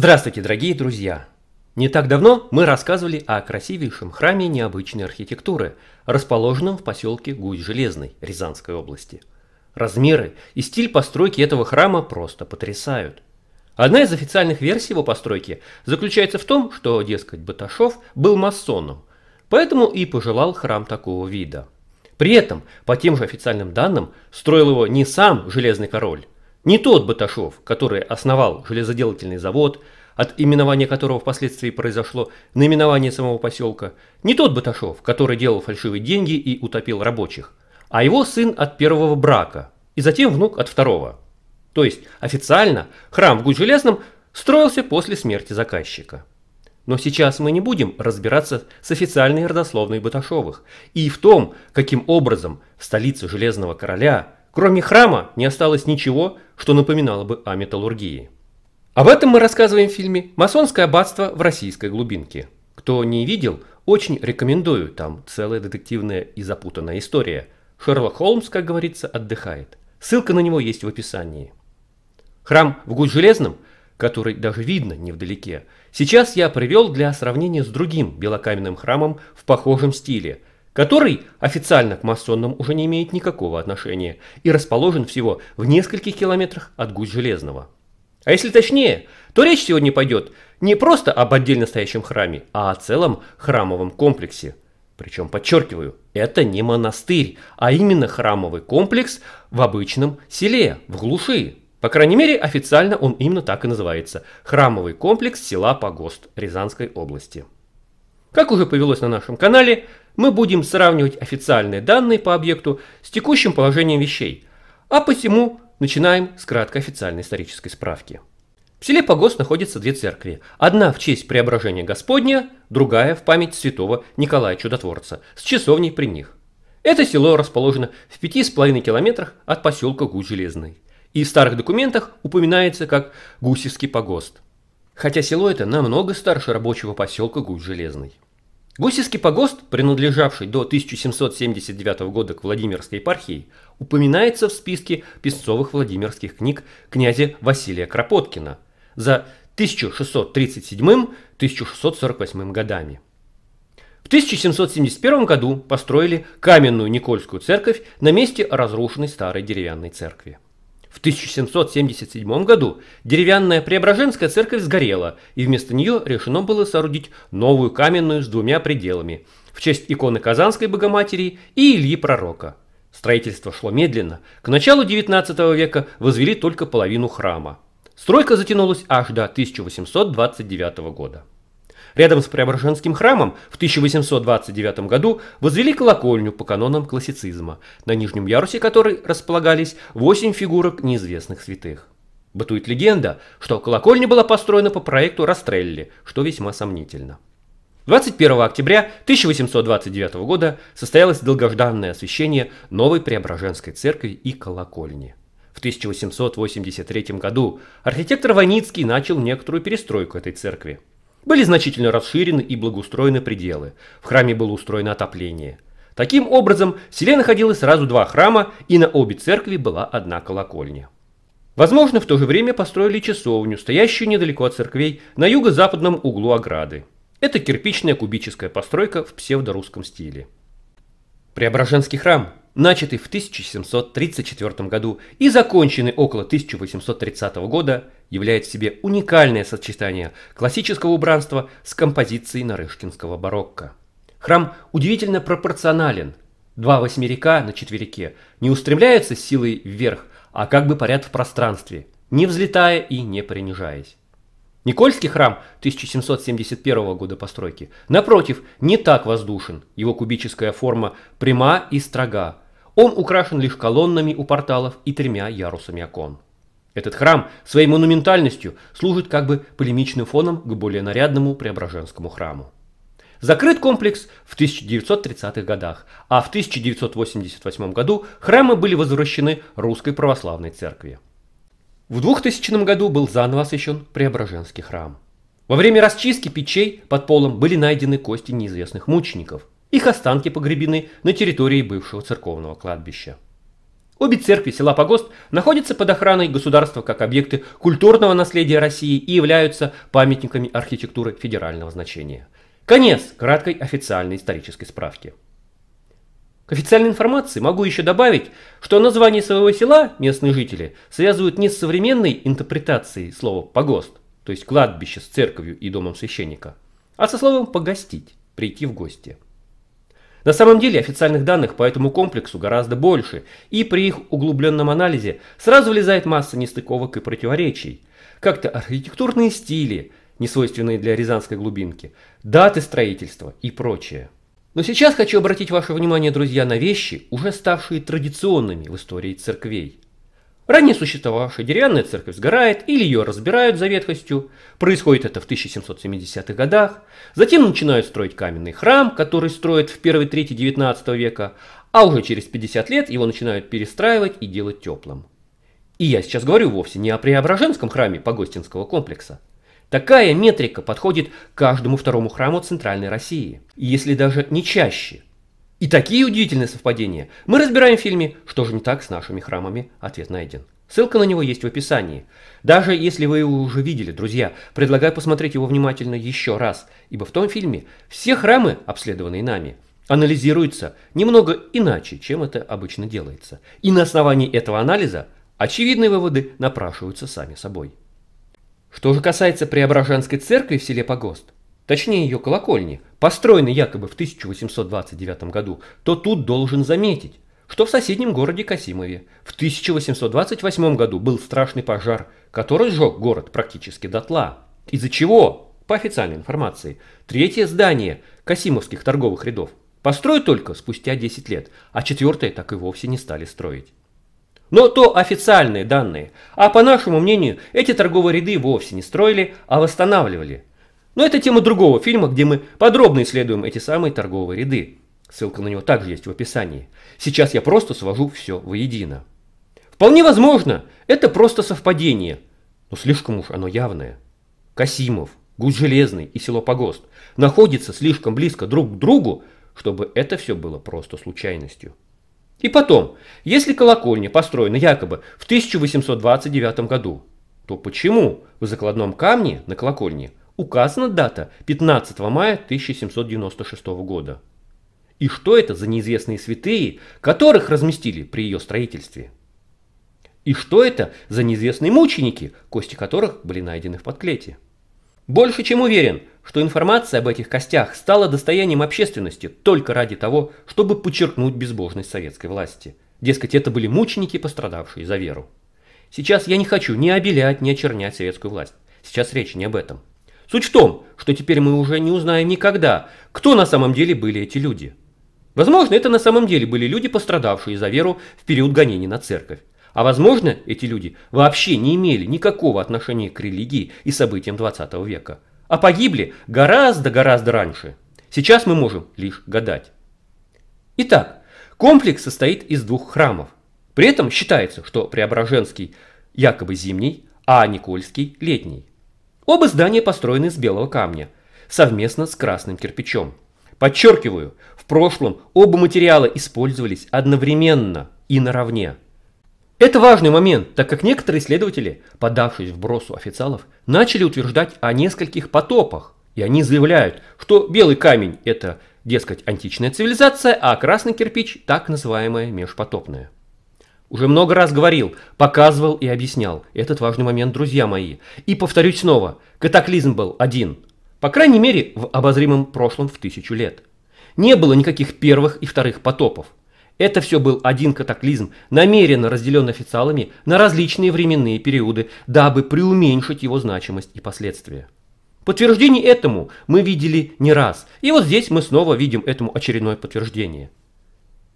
Здравствуйте, дорогие друзья! Не так давно мы рассказывали о красивейшем храме необычной архитектуры, расположенном в поселке Гусь-Железный Рязанской области. Размеры и стиль постройки этого храма просто потрясают. Одна из официальных версий его постройки заключается в том, что, дескать, Баташов был масоном, поэтому и пожелал храм такого вида. При этом, по тем же официальным данным, строил его не сам Железный Король, не тот Баташов, который основал железоделательный завод, от именования которого впоследствии произошло наименование самого поселка, не тот Баташов, который делал фальшивые деньги и утопил рабочих, а его сын от первого брака и затем внук от второго. То есть официально храм в Гуджелесном строился после смерти заказчика. Но сейчас мы не будем разбираться с официальной родословной Баташовых и в том, каким образом в столице Железного Короля, кроме храма, не осталось ничего, что напоминало бы о металлургии. Об этом мы рассказываем в фильме «Масонское аббатство в российской глубинке». Кто не видел, очень рекомендую, там целая детективная и запутанная история. Шерлок Холмс, как говорится, отдыхает. Ссылка на него есть в описании. Храм в железном, который даже видно невдалеке, сейчас я привел для сравнения с другим белокаменным храмом в похожем стиле, который официально к масонным уже не имеет никакого отношения и расположен всего в нескольких километрах от Гуджелезного. железного а если точнее, то речь сегодня пойдет не просто об отдельно стоящем храме, а о целом храмовом комплексе. Причем, подчеркиваю, это не монастырь, а именно храмовый комплекс в обычном селе, в глуши. По крайней мере, официально он именно так и называется – храмовый комплекс села Погост Рязанской области. Как уже повелось на нашем канале, мы будем сравнивать официальные данные по объекту с текущим положением вещей, а посему Начинаем с краткой официальной исторической справки. В селе Погос находятся две церкви. Одна в честь преображения Господня, другая в память святого Николая Чудотворца, с часовней при них. Это село расположено в пяти с половиной километрах от поселка Гусь железный И в старых документах упоминается как Гусевский погост. Хотя село это намного старше рабочего поселка Гусь железный Гусевский погост, принадлежавший до 1779 года к Владимирской епархии, упоминается в списке писцовых владимирских книг князя Василия Кропоткина за 1637-1648 годами. В 1771 году построили каменную Никольскую церковь на месте разрушенной старой деревянной церкви. В 1777 году деревянная Преображенская церковь сгорела, и вместо нее решено было соорудить новую каменную с двумя пределами в честь иконы Казанской Богоматери и Ильи Пророка. Строительство шло медленно. К началу XIX века возвели только половину храма. Стройка затянулась аж до 1829 года. Рядом с Преображенским храмом в 1829 году возвели колокольню по канонам классицизма, на нижнем ярусе которой располагались восемь фигурок неизвестных святых. Бытует легенда, что колокольня была построена по проекту Растрелли, что весьма сомнительно. 21 октября 1829 года состоялось долгожданное освящение новой Преображенской церкви и колокольни. В 1883 году архитектор Ваницкий начал некоторую перестройку этой церкви – были значительно расширены и благоустроены пределы. В храме было устроено отопление. Таким образом, в селе находилось сразу два храма, и на обе церкви была одна колокольня. Возможно, в то же время построили часовню, стоящую недалеко от церквей, на юго-западном углу ограды. Это кирпичная кубическая постройка в псевдорусском стиле. Преображенский храм начатый в 1734 году и законченный около 1830 года, являет в себе уникальное сочетание классического убранства с композицией нарышкинского барокко. Храм удивительно пропорционален. Два восьмерика на четверике не устремляются силой вверх, а как бы парят в пространстве, не взлетая и не принижаясь. Никольский храм 1771 года постройки, напротив, не так воздушен, его кубическая форма пряма и строга. Он украшен лишь колоннами у порталов и тремя ярусами окон. Этот храм своей монументальностью служит как бы полемичным фоном к более нарядному Преображенскому храму. Закрыт комплекс в 1930-х годах, а в 1988 году храмы были возвращены Русской Православной Церкви. В 2000 году был заново освящен Преображенский храм. Во время расчистки печей под полом были найдены кости неизвестных мучеников. Их останки погребены на территории бывшего церковного кладбища. Обе церкви села Погост находятся под охраной государства как объекты культурного наследия России и являются памятниками архитектуры федерального значения. Конец краткой официальной исторической справки. К официальной информации могу еще добавить, что название своего села местные жители связывают не с современной интерпретацией слова «погост», то есть кладбище с церковью и домом священника, а со словом «погостить», «прийти в гости». На самом деле официальных данных по этому комплексу гораздо больше, и при их углубленном анализе сразу влезает масса нестыковок и противоречий. Как-то архитектурные стили, несвойственные для рязанской глубинки, даты строительства и прочее. Но сейчас хочу обратить ваше внимание, друзья, на вещи, уже ставшие традиционными в истории церквей. Ранее существовавшая деревянная церковь сгорает или ее разбирают за ветхостью. Происходит это в 1770-х годах. Затем начинают строить каменный храм, который строят в первой трети 19 века, а уже через 50 лет его начинают перестраивать и делать теплым. И я сейчас говорю вовсе не о Преображенском храме Погостинского комплекса, Такая метрика подходит каждому второму храму Центральной России, если даже не чаще. И такие удивительные совпадения мы разбираем в фильме «Что же не так с нашими храмами?» Ответ найден. Ссылка на него есть в описании. Даже если вы его уже видели, друзья, предлагаю посмотреть его внимательно еще раз, ибо в том фильме все храмы, обследованные нами, анализируются немного иначе, чем это обычно делается. И на основании этого анализа очевидные выводы напрашиваются сами собой. Что же касается Преображенской церкви в селе Погост, точнее ее колокольни, построенной якобы в 1829 году, то тут должен заметить, что в соседнем городе Касимове в 1828 году был страшный пожар, который сжег город практически дотла. Из-за чего, по официальной информации, третье здание Касимовских торговых рядов построить только спустя 10 лет, а четвертое так и вовсе не стали строить. Но то официальные данные. А по нашему мнению, эти торговые ряды вовсе не строили, а восстанавливали. Но это тема другого фильма, где мы подробно исследуем эти самые торговые ряды. Ссылка на него также есть в описании. Сейчас я просто свожу все воедино. Вполне возможно, это просто совпадение, но слишком уж оно явное. Касимов, Гуд Железный и село Погост находятся слишком близко друг к другу, чтобы это все было просто случайностью. И потом, если колокольня построена якобы в 1829 году, то почему в закладном камне на колокольне указана дата 15 мая 1796 года? И что это за неизвестные святые, которых разместили при ее строительстве? И что это за неизвестные мученики, кости которых были найдены в подклете? Больше чем уверен, что информация об этих костях стала достоянием общественности только ради того, чтобы подчеркнуть безбожность советской власти. Дескать, это были мученики, пострадавшие за веру. Сейчас я не хочу ни обелять, ни очернять советскую власть. Сейчас речь не об этом. Суть в том, что теперь мы уже не узнаем никогда, кто на самом деле были эти люди. Возможно, это на самом деле были люди, пострадавшие за веру в период гонений на церковь. А возможно, эти люди вообще не имели никакого отношения к религии и событиям 20 века, а погибли гораздо-гораздо раньше. Сейчас мы можем лишь гадать. Итак, комплекс состоит из двух храмов. При этом считается, что Преображенский якобы зимний, а Никольский летний. Оба здания построены из белого камня, совместно с красным кирпичом. Подчеркиваю, в прошлом оба материала использовались одновременно и наравне. Это важный момент, так как некоторые исследователи, подавшись вбросу официалов, начали утверждать о нескольких потопах. И они заявляют, что белый камень – это, дескать, античная цивилизация, а красный кирпич – так называемая межпотопная. Уже много раз говорил, показывал и объяснял этот важный момент, друзья мои. И повторюсь снова, катаклизм был один. По крайней мере, в обозримом прошлом в тысячу лет. Не было никаких первых и вторых потопов – это все был один катаклизм, намеренно разделен официалами на различные временные периоды, дабы преуменьшить его значимость и последствия. Подтверждений этому мы видели не раз, и вот здесь мы снова видим этому очередное подтверждение.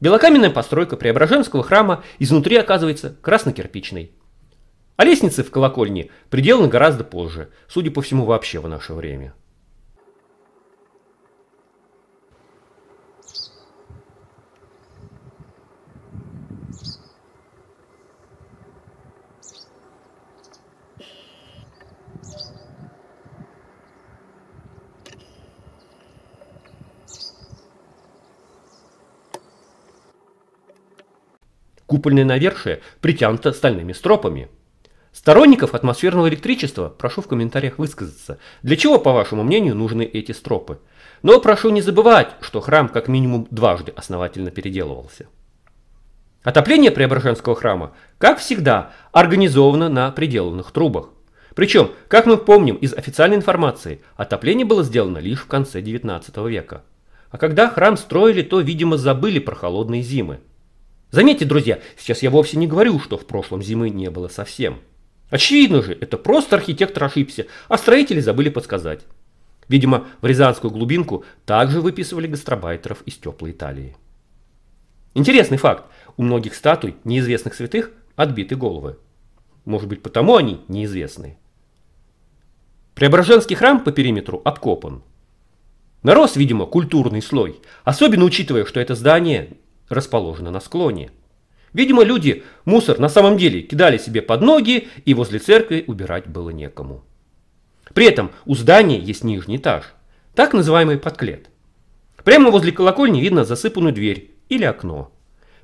Белокаменная постройка Преображенского храма изнутри оказывается краснокирпичной. А лестницы в колокольне приделаны гораздо позже, судя по всему вообще в наше время. Купольное навершие притянуто стальными стропами. Сторонников атмосферного электричества прошу в комментариях высказаться, для чего, по вашему мнению, нужны эти стропы. Но прошу не забывать, что храм как минимум дважды основательно переделывался. Отопление Преображенского храма, как всегда, организовано на пределанных трубах. Причем, как мы помним из официальной информации, отопление было сделано лишь в конце 19 века. А когда храм строили, то, видимо, забыли про холодные зимы. Заметьте, друзья, сейчас я вовсе не говорю, что в прошлом зимы не было совсем. Очевидно же, это просто архитектор ошибся, а строители забыли подсказать. Видимо, в рязанскую глубинку также выписывали гастробайтеров из теплой Италии. Интересный факт. У многих статуй неизвестных святых отбиты головы. Может быть, потому они неизвестные. Преображенский храм по периметру обкопан. Нарос, видимо, культурный слой, особенно учитывая, что это здание расположена на склоне. Видимо, люди мусор на самом деле кидали себе под ноги, и возле церкви убирать было некому. При этом у здания есть нижний этаж, так называемый подклет. Прямо возле колокольни видно засыпанную дверь или окно.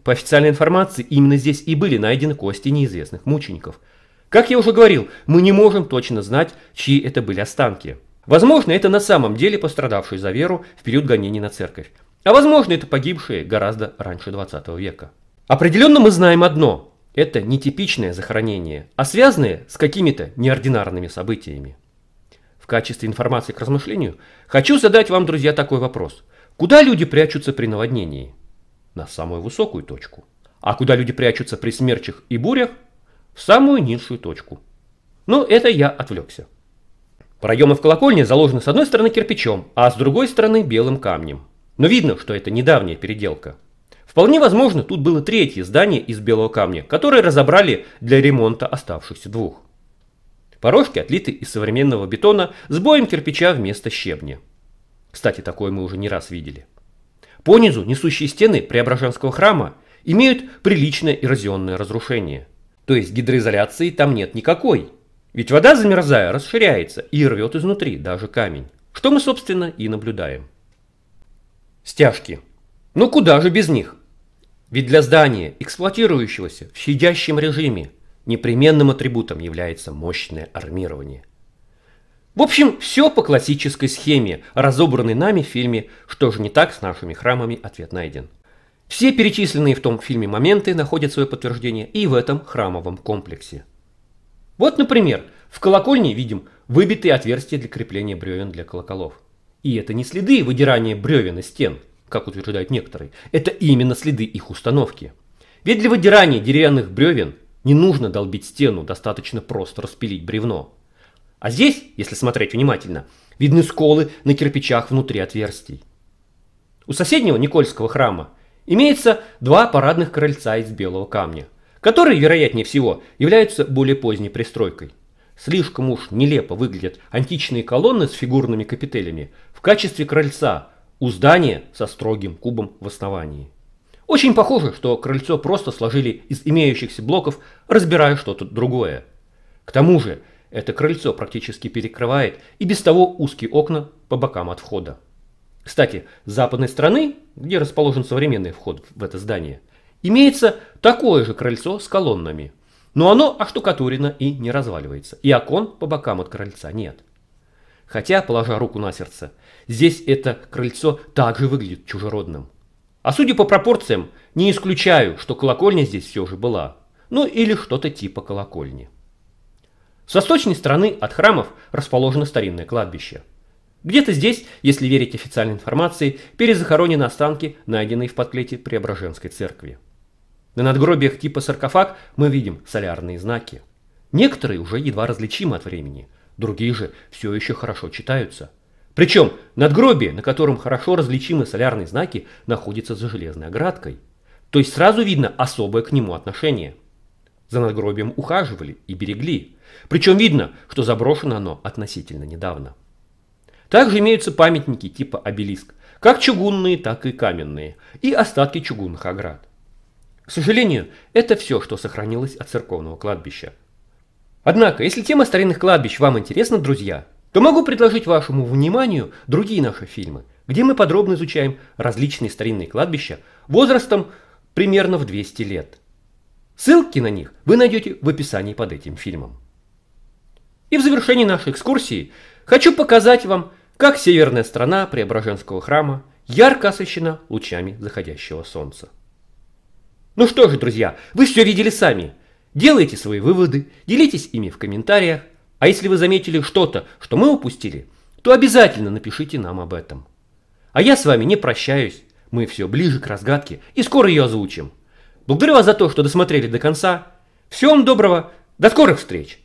По официальной информации, именно здесь и были найдены кости неизвестных мучеников. Как я уже говорил, мы не можем точно знать, чьи это были останки. Возможно, это на самом деле пострадавшие за веру в период гонений на церковь. А возможно, это погибшие гораздо раньше 20 века. Определенно мы знаем одно – это не типичное захоронение, а связанное с какими-то неординарными событиями. В качестве информации к размышлению хочу задать вам, друзья, такой вопрос. Куда люди прячутся при наводнении? На самую высокую точку. А куда люди прячутся при смерчах и бурях? В самую низшую точку. Но ну, это я отвлекся. Проемы в колокольне заложены с одной стороны кирпичом, а с другой стороны белым камнем. Но видно, что это недавняя переделка. Вполне возможно, тут было третье здание из белого камня, которое разобрали для ремонта оставшихся двух. Порожки отлиты из современного бетона с боем кирпича вместо щебня. Кстати, такое мы уже не раз видели. Понизу несущие стены Преображенского храма имеют приличное эрозионное разрушение. То есть гидроизоляции там нет никакой. Ведь вода, замерзая, расширяется и рвет изнутри даже камень. Что мы, собственно, и наблюдаем. Стяжки. Ну куда же без них? Ведь для здания, эксплуатирующегося в щадящем режиме, непременным атрибутом является мощное армирование. В общем, все по классической схеме, разобранной нами в фильме «Что же не так с нашими храмами?» ответ найден. Все перечисленные в том фильме моменты находят свое подтверждение и в этом храмовом комплексе. Вот, например, в колокольне видим выбитые отверстия для крепления бревен для колоколов. И это не следы выдирания бревен из стен, как утверждают некоторые. Это именно следы их установки. Ведь для выдирания деревянных бревен не нужно долбить стену, достаточно просто распилить бревно. А здесь, если смотреть внимательно, видны сколы на кирпичах внутри отверстий. У соседнего Никольского храма имеется два парадных крыльца из белого камня, которые, вероятнее всего, являются более поздней пристройкой. Слишком уж нелепо выглядят античные колонны с фигурными капителями в качестве крыльца у здания со строгим кубом в основании. Очень похоже, что крыльцо просто сложили из имеющихся блоков, разбирая что-то другое. К тому же, это крыльцо практически перекрывает и без того узкие окна по бокам от входа. Кстати, с западной стороны, где расположен современный вход в это здание, имеется такое же крыльцо с колоннами – но оно оштукатурено и не разваливается, и окон по бокам от крыльца нет. Хотя, положа руку на сердце, здесь это крыльцо также выглядит чужеродным. А судя по пропорциям, не исключаю, что колокольня здесь все же была. Ну или что-то типа колокольни. С восточной стороны от храмов расположено старинное кладбище. Где-то здесь, если верить официальной информации, перезахоронены останки, найденные в подклете Преображенской церкви. На надгробиях типа саркофаг мы видим солярные знаки. Некоторые уже едва различимы от времени, другие же все еще хорошо читаются. Причем надгробие, на котором хорошо различимы солярные знаки, находится за железной оградкой. То есть сразу видно особое к нему отношение. За надгробием ухаживали и берегли. Причем видно, что заброшено оно относительно недавно. Также имеются памятники типа обелиск, как чугунные, так и каменные, и остатки чугунных оград. К сожалению, это все, что сохранилось от церковного кладбища. Однако, если тема старинных кладбищ вам интересна, друзья, то могу предложить вашему вниманию другие наши фильмы, где мы подробно изучаем различные старинные кладбища возрастом примерно в 200 лет. Ссылки на них вы найдете в описании под этим фильмом. И в завершении нашей экскурсии хочу показать вам, как северная страна Преображенского храма ярко освещена лучами заходящего солнца. Ну что же, друзья, вы все видели сами. Делайте свои выводы, делитесь ими в комментариях. А если вы заметили что-то, что мы упустили, то обязательно напишите нам об этом. А я с вами не прощаюсь. Мы все ближе к разгадке и скоро ее озвучим. Благодарю вас за то, что досмотрели до конца. Всем доброго, до скорых встреч!